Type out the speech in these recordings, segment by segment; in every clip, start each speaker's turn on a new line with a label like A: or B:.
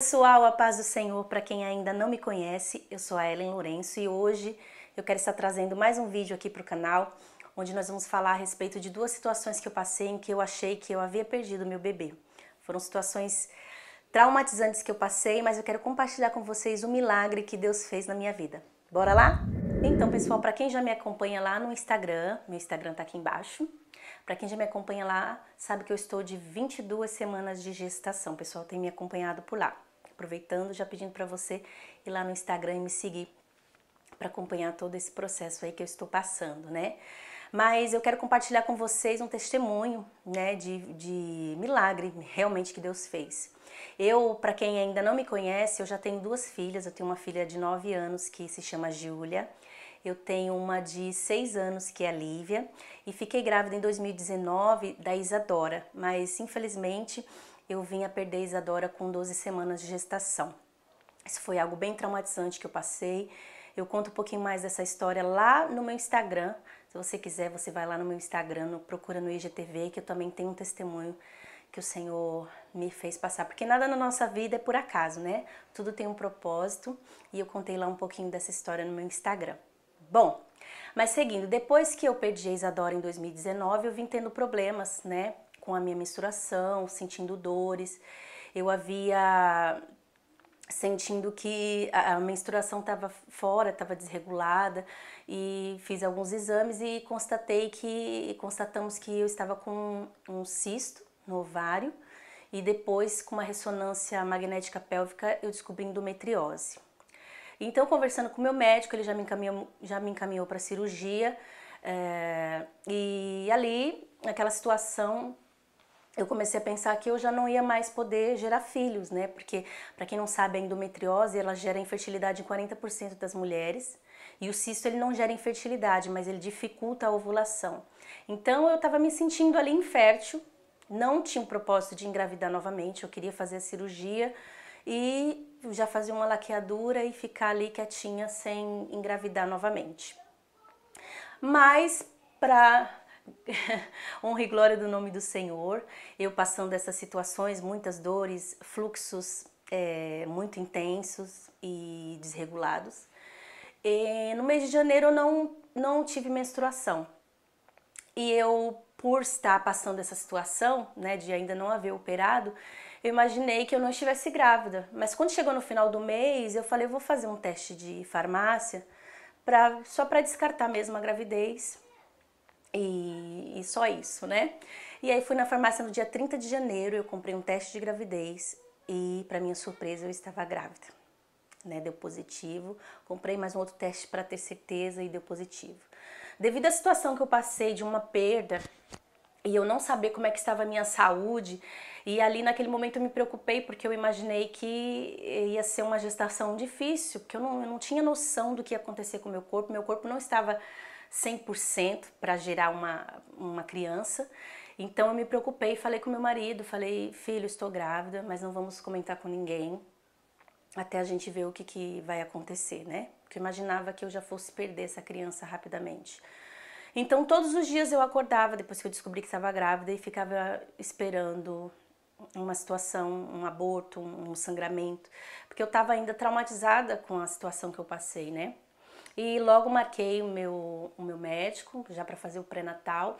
A: Pessoal, a paz do Senhor, para quem ainda não me conhece, eu sou a Ellen Lourenço e hoje eu quero estar trazendo mais um vídeo aqui para o canal, onde nós vamos falar a respeito de duas situações que eu passei em que eu achei que eu havia perdido meu bebê. Foram situações traumatizantes que eu passei, mas eu quero compartilhar com vocês o milagre que Deus fez na minha vida. Bora lá? Então, pessoal, para quem já me acompanha lá no Instagram, meu Instagram tá aqui embaixo, para quem já me acompanha lá, sabe que eu estou de 22 semanas de gestação, pessoal tem me acompanhado por lá aproveitando, já pedindo para você ir lá no Instagram e me seguir para acompanhar todo esse processo aí que eu estou passando, né? Mas eu quero compartilhar com vocês um testemunho, né, de, de milagre realmente que Deus fez. Eu, para quem ainda não me conhece, eu já tenho duas filhas. Eu tenho uma filha de 9 anos que se chama Júlia. Eu tenho uma de 6 anos que é a Lívia e fiquei grávida em 2019 da Isadora, mas infelizmente eu vim a perder a Isadora com 12 semanas de gestação. Isso foi algo bem traumatizante que eu passei. Eu conto um pouquinho mais dessa história lá no meu Instagram. Se você quiser, você vai lá no meu Instagram, procura no IGTV, que eu também tenho um testemunho que o Senhor me fez passar. Porque nada na nossa vida é por acaso, né? Tudo tem um propósito e eu contei lá um pouquinho dessa história no meu Instagram. Bom, mas seguindo, depois que eu perdi a Isadora em 2019, eu vim tendo problemas, né? com a minha menstruação, sentindo dores. Eu havia sentindo que a menstruação estava fora, estava desregulada e fiz alguns exames e constatei que constatamos que eu estava com um cisto no ovário e depois com uma ressonância magnética pélvica eu descobri endometriose. Então conversando com meu médico, ele já me encaminhou, já me encaminhou para cirurgia é, e ali aquela situação eu comecei a pensar que eu já não ia mais poder gerar filhos, né? Porque, para quem não sabe, a endometriose ela gera infertilidade em 40% das mulheres. E o cisto ele não gera infertilidade, mas ele dificulta a ovulação. Então eu estava me sentindo ali infértil, não tinha o propósito de engravidar novamente, eu queria fazer a cirurgia e já fazer uma laqueadura e ficar ali quietinha sem engravidar novamente. Mas para honra e glória do nome do Senhor. Eu passando essas situações, muitas dores, fluxos é, muito intensos e desregulados. E no mês de janeiro eu não, não tive menstruação. E eu, por estar passando essa situação, né, de ainda não haver operado, eu imaginei que eu não estivesse grávida. Mas quando chegou no final do mês, eu falei, eu vou fazer um teste de farmácia pra, só para descartar mesmo a gravidez e, e, só isso, né? E aí fui na farmácia no dia 30 de janeiro, eu comprei um teste de gravidez e, para minha surpresa, eu estava grávida. Né, deu positivo. Comprei mais um outro teste para ter certeza e deu positivo. Devido à situação que eu passei de uma perda e eu não saber como é que estava a minha saúde, e ali naquele momento eu me preocupei porque eu imaginei que ia ser uma gestação difícil, porque eu não, eu não tinha noção do que ia acontecer com o meu corpo, meu corpo não estava 100% para gerar uma, uma criança. Então eu me preocupei, falei com meu marido, falei, filho, estou grávida, mas não vamos comentar com ninguém até a gente ver o que, que vai acontecer, né? Porque eu imaginava que eu já fosse perder essa criança rapidamente. Então todos os dias eu acordava, depois que eu descobri que estava grávida, e ficava esperando uma situação, um aborto, um sangramento, porque eu estava ainda traumatizada com a situação que eu passei, né? E logo marquei o meu, o meu médico, já para fazer o pré-natal.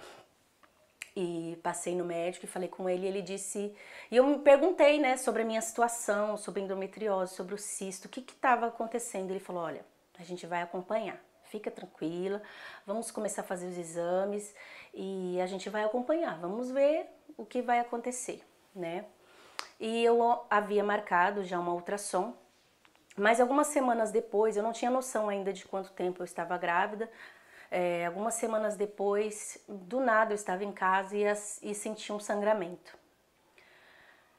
A: E passei no médico e falei com ele, e ele disse... E eu me perguntei, né, sobre a minha situação, sobre endometriose, sobre o cisto, o que estava acontecendo. Ele falou, olha, a gente vai acompanhar fica tranquila, vamos começar a fazer os exames e a gente vai acompanhar, vamos ver o que vai acontecer, né? E eu havia marcado já uma ultrassom mas algumas semanas depois, eu não tinha noção ainda de quanto tempo eu estava grávida, é, algumas semanas depois, do nada eu estava em casa e, as, e senti um sangramento.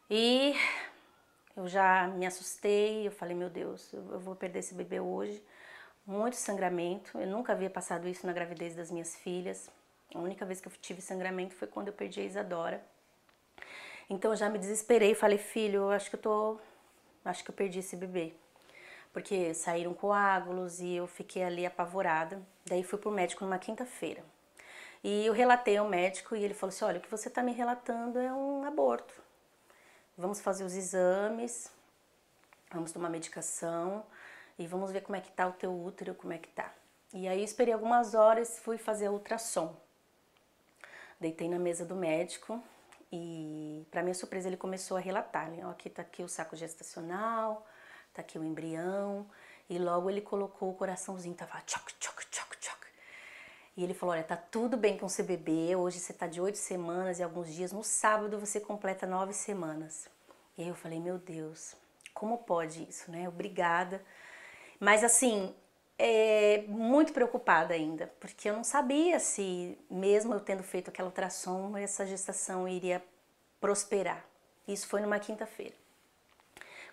A: E eu já me assustei, eu falei, meu Deus, eu vou perder esse bebê hoje. Muito sangramento, eu nunca havia passado isso na gravidez das minhas filhas. A única vez que eu tive sangramento foi quando eu perdi a Isadora. Então eu já me desesperei, falei, filho, eu acho que eu tô, acho que eu perdi esse bebê porque saíram coágulos e eu fiquei ali apavorada. Daí fui para o médico numa quinta-feira. E eu relatei ao médico e ele falou assim: olha, o que você está me relatando é um aborto. Vamos fazer os exames, vamos tomar medicação e vamos ver como é que tá o teu útero, como é que tá. E aí esperei algumas horas, fui fazer a ultrassom. Deitei na mesa do médico e, para minha surpresa, ele começou a relatar: né? aqui tá aqui o saco gestacional, tá aqui o embrião, e logo ele colocou o coraçãozinho, tava tchoc, tchoc, tchoc, tchoc. E ele falou: Olha, tá tudo bem com seu bebê, hoje você tá de oito semanas e alguns dias, no sábado você completa nove semanas. E aí eu falei: Meu Deus, como pode isso, né? Obrigada. Mas assim, é, muito preocupada ainda, porque eu não sabia se, mesmo eu tendo feito aquela ultrassom, essa gestação iria prosperar. Isso foi numa quinta-feira.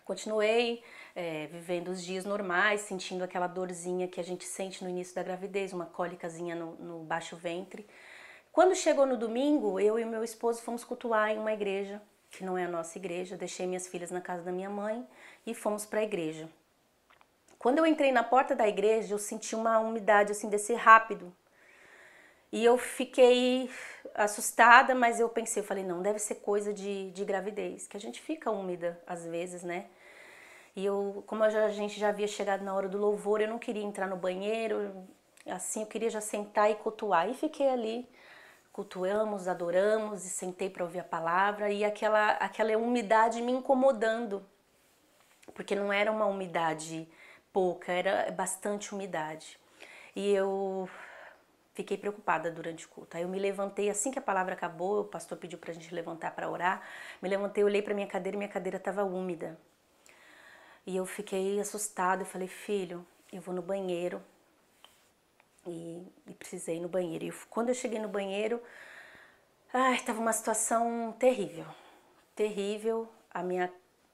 A: Continuei é, vivendo os dias normais, sentindo aquela dorzinha que a gente sente no início da gravidez, uma cólicazinha no, no baixo ventre. Quando chegou no domingo, eu e meu esposo fomos cultuar em uma igreja, que não é a nossa igreja. Eu deixei minhas filhas na casa da minha mãe e fomos para a igreja. Quando eu entrei na porta da igreja, eu senti uma umidade assim descer rápido e eu fiquei assustada, mas eu pensei, eu falei, não, deve ser coisa de, de gravidez, que a gente fica úmida às vezes, né? E eu, como a gente já havia chegado na hora do louvor, eu não queria entrar no banheiro, assim, eu queria já sentar e cultuar. E fiquei ali, cultuamos, adoramos, e sentei para ouvir a palavra, e aquela, aquela umidade me incomodando, porque não era uma umidade pouca, era bastante umidade. E eu Fiquei preocupada durante o culto. Aí eu me levantei, assim que a palavra acabou, o pastor pediu para a gente levantar para orar. Me levantei, olhei para minha cadeira e minha cadeira estava úmida. E eu fiquei assustada. Eu falei, filho, eu vou no banheiro. E, e precisei ir no banheiro. E eu, quando eu cheguei no banheiro, estava uma situação terrível. Terrível. A minha,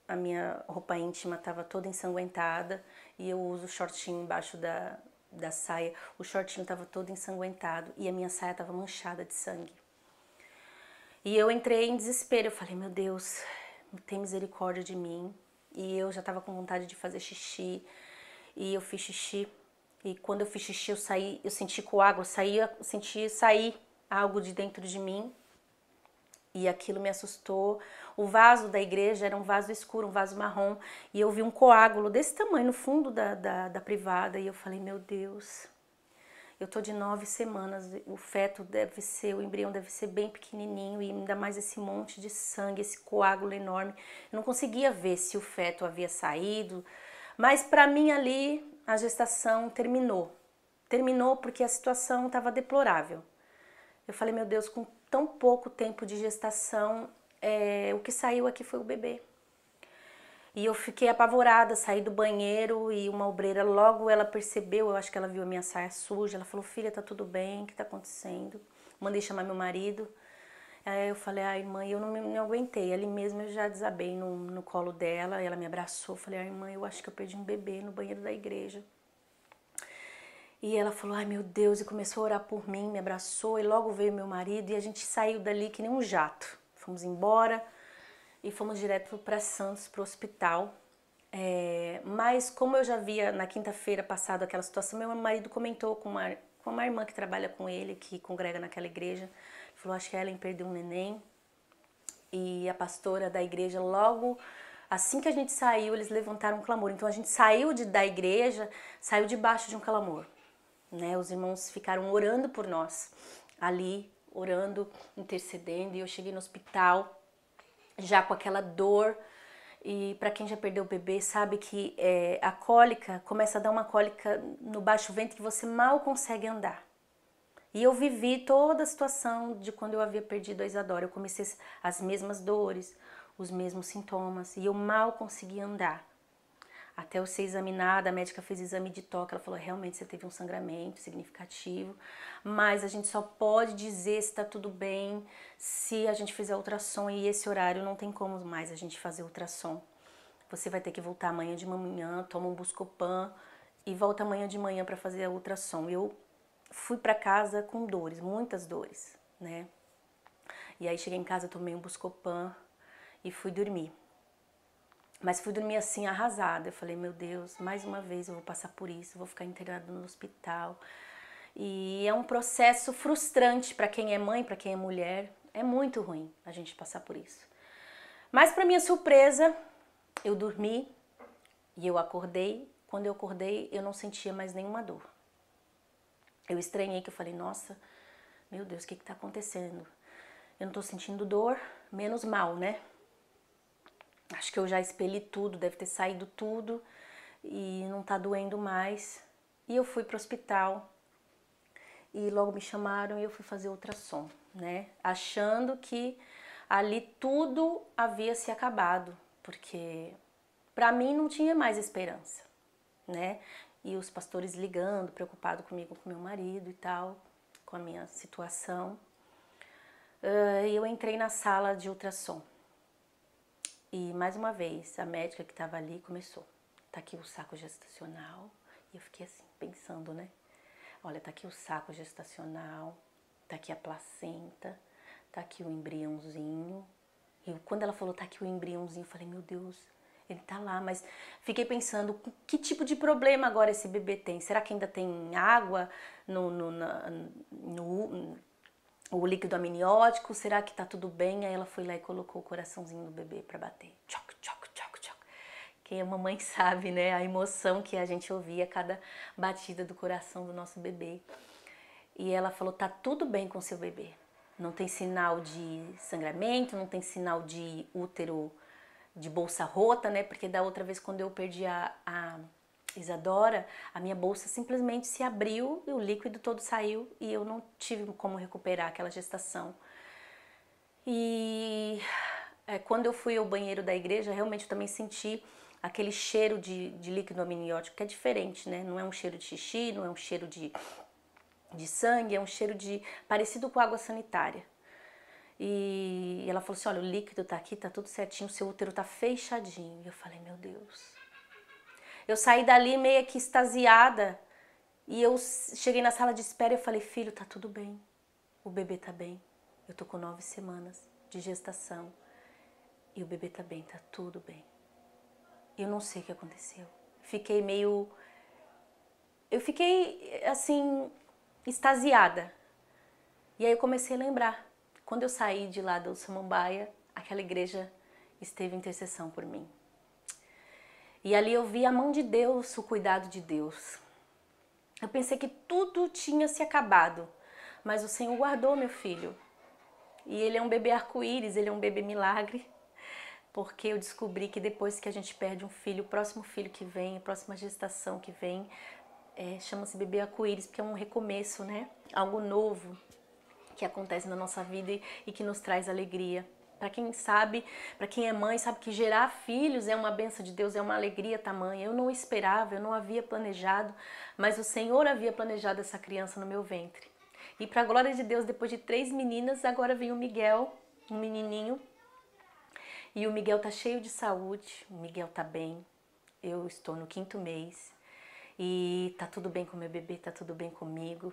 A: a minha roupa íntima estava toda ensanguentada. E eu uso shortinho embaixo da, da saia, o shortinho estava todo ensanguentado e a minha saia estava manchada de sangue. E eu entrei em desespero, eu falei, meu Deus, tem misericórdia de mim. E eu já estava com vontade de fazer xixi, e eu fiz xixi. E quando eu fiz xixi, eu saí, eu senti coágulo, sair, senti sair algo de dentro de mim e aquilo me assustou. O vaso da igreja era um vaso escuro, um vaso marrom, e eu vi um coágulo desse tamanho no fundo da, da, da privada, e eu falei: Meu Deus, eu tô de nove semanas, o feto deve ser, o embrião deve ser bem pequenininho, e ainda mais esse monte de sangue, esse coágulo enorme. Eu não conseguia ver se o feto havia saído, mas para mim ali a gestação terminou. Terminou porque a situação estava deplorável. Eu falei, meu Deus, com tão pouco tempo de gestação, é, o que saiu aqui foi o bebê. E eu fiquei apavorada, saí do banheiro e uma obreira logo ela percebeu, eu acho que ela viu a minha saia suja, ela falou: "Filha, tá tudo bem? O que tá acontecendo?" Mandei chamar meu marido. Aí eu falei: "Ai, mãe, eu não me não aguentei. Ali mesmo eu já desabei no, no colo dela, ela me abraçou. Eu falei: "Ai, mãe, eu acho que eu perdi um bebê no banheiro da igreja." E ela falou: Ai meu Deus, e começou a orar por mim, me abraçou, e logo veio meu marido, e a gente saiu dali que nem um jato. Fomos embora e fomos direto para Santos, para o hospital. É, mas, como eu já via na quinta-feira passado aquela situação, meu marido comentou com uma, com uma irmã que trabalha com ele, que congrega naquela igreja, falou: Acho que Ellen perdeu um neném. E a pastora da igreja logo assim que a gente saiu, eles levantaram um clamor. Então a gente saiu de, da igreja, saiu debaixo de um clamor né? Os irmãos ficaram orando por nós ali, orando, intercedendo, e eu cheguei no hospital já com aquela dor. E para quem já perdeu o bebê, sabe que é, a cólica começa a dar uma cólica no baixo ventre que você mal consegue andar. E eu vivi toda a situação de quando eu havia perdido a Isadora. Eu comecei as mesmas dores, os mesmos sintomas e eu mal conseguia andar. Até eu ser examinada, a médica fez exame de toque, ela falou: realmente você teve um sangramento significativo, mas a gente só pode dizer se está tudo bem se a gente fizer ultrassom e esse horário não tem como mais a gente fazer ultrassom. Você vai ter que voltar amanhã de manhã, toma um Buscopan e volta amanhã de manhã para fazer a ultrassom. Eu fui para casa com dores, muitas dores, né? E aí cheguei em casa, tomei um Buscopan e fui dormir. Mas fui dormir assim, arrasada. Eu falei, meu Deus, mais uma vez eu vou passar por isso, vou ficar internada no hospital. E é um processo frustrante para quem é mãe, para quem é mulher. É muito ruim a gente passar por isso. Mas para minha surpresa, eu dormi e eu acordei. Quando eu acordei, eu não sentia mais nenhuma dor. Eu estranhei que eu falei, nossa, meu Deus, o que está acontecendo? Eu não estou sentindo dor, menos mal, né? Acho que eu já expeli tudo, deve ter saído tudo e não tá doendo mais. E eu fui pro hospital e logo me chamaram e eu fui fazer ultrassom, né? Achando que ali tudo havia se acabado, porque para mim não tinha mais esperança, né? E os pastores ligando, preocupado comigo, com meu marido e tal, com a minha situação. Uh, eu entrei na sala de ultrassom. E mais uma vez, a médica que estava ali começou. Tá aqui o saco gestacional. E eu fiquei assim, pensando, né? Olha, tá aqui o saco gestacional, tá aqui a placenta, tá aqui o embriãozinho. E quando ela falou, tá aqui o embriãozinho, eu falei, meu Deus, ele tá lá, mas fiquei pensando que tipo de problema agora esse bebê tem. Será que ainda tem água no, no, na, no o líquido amniótico, será que está tudo bem? Aí ela foi lá e colocou o coraçãozinho do bebê para bater. Tchoc, tchoc, tchoc, tchoc. Quem é mamãe sabe, né? A emoção que a gente ouvia a cada batida do coração do nosso bebê. E ela falou: tá tudo bem com seu bebê. Não tem sinal de sangramento, não tem sinal de útero de bolsa rota, né? Porque da outra vez, quando eu perdi a, a Isadora, a minha bolsa simplesmente se abriu e o líquido todo saiu e eu não tive como recuperar aquela gestação. E é, quando eu fui ao banheiro da igreja, realmente eu também senti aquele cheiro de, de líquido amniótico que é diferente, né? Não é um cheiro de xixi, não é um cheiro de, de sangue, é um cheiro de parecido com água sanitária. E ela falou assim: olha, o líquido tá aqui, tá tudo certinho, seu útero tá fechadinho. E eu falei: meu Deus. Eu saí dali meio que extasiada e eu cheguei na sala de espera e falei: "Filho, tá tudo bem. O bebê tá bem. Eu tô com nove semanas de gestação e o bebê tá bem, tá tudo bem." Eu não sei o que aconteceu. Fiquei meio eu fiquei assim extasiada. E aí eu comecei a lembrar. Quando eu saí de lá do Samambaia, aquela igreja esteve em intercessão por mim. E ali eu vi a mão de Deus, o cuidado de Deus. Eu pensei que tudo tinha se acabado, mas o Senhor guardou meu filho. E ele é um bebê arco-íris, ele é um bebê milagre, porque eu descobri que depois que a gente perde um filho, o próximo filho que vem, a próxima gestação que vem, é, chama-se bebê arco-íris, porque é um recomeço, né? Algo novo que acontece na nossa vida e, e que nos traz alegria. Para quem sabe, para quem é mãe, sabe que gerar filhos é uma benção de Deus, é uma alegria tamanha. Eu não esperava, eu não havia planejado, mas o Senhor havia planejado essa criança no meu ventre. E para a glória de Deus, depois de três meninas, agora vem o Miguel, um menininho. E o Miguel tá cheio de saúde, o Miguel tá bem. Eu estou no quinto mês e tá tudo bem com meu bebê, tá tudo bem comigo.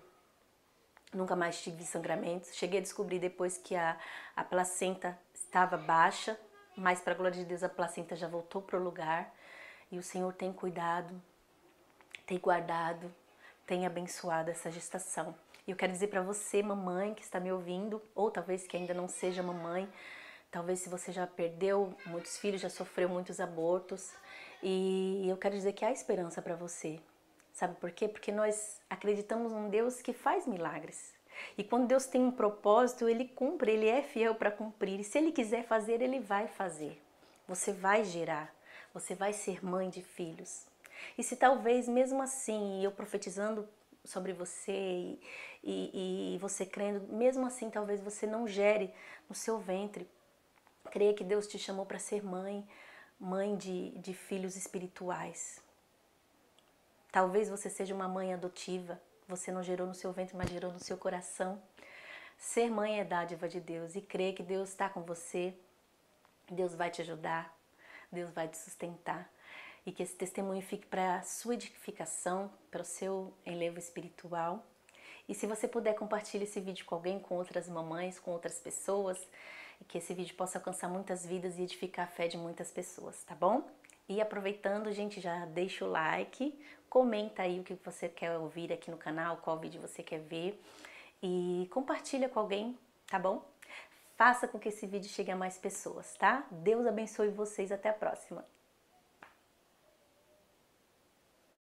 A: Nunca mais tive sangramento. Cheguei a descobrir depois que a, a placenta estava baixa, mas para glória de Deus a placenta já voltou para o lugar. E o Senhor tem cuidado, tem guardado, tem abençoado essa gestação. E eu quero dizer para você, mamãe que está me ouvindo, ou talvez que ainda não seja mamãe, talvez se você já perdeu muitos filhos, já sofreu muitos abortos, e eu quero dizer que há esperança para você. Sabe por quê? Porque nós acreditamos num Deus que faz milagres. E quando Deus tem um propósito, ele cumpre, ele é fiel para cumprir. E se ele quiser fazer, ele vai fazer. Você vai gerar, você vai ser mãe de filhos. E se talvez mesmo assim, eu profetizando sobre você e, e, e você crendo, mesmo assim talvez você não gere no seu ventre. Creia que Deus te chamou para ser mãe, mãe de, de filhos espirituais. Talvez você seja uma mãe adotiva, você não gerou no seu ventre, mas gerou no seu coração. Ser mãe é dádiva de Deus e crer que Deus está com você, Deus vai te ajudar, Deus vai te sustentar. E que esse testemunho fique para a sua edificação, para o seu enlevo espiritual. E se você puder, compartilhe esse vídeo com alguém, com outras mamães, com outras pessoas. E que esse vídeo possa alcançar muitas vidas e edificar a fé de muitas pessoas, tá bom? E aproveitando, gente, já deixa o like, comenta aí o que você quer ouvir aqui no canal, qual vídeo você quer ver e compartilha com alguém, tá bom? Faça com que esse vídeo chegue a mais pessoas, tá? Deus abençoe vocês, até a próxima!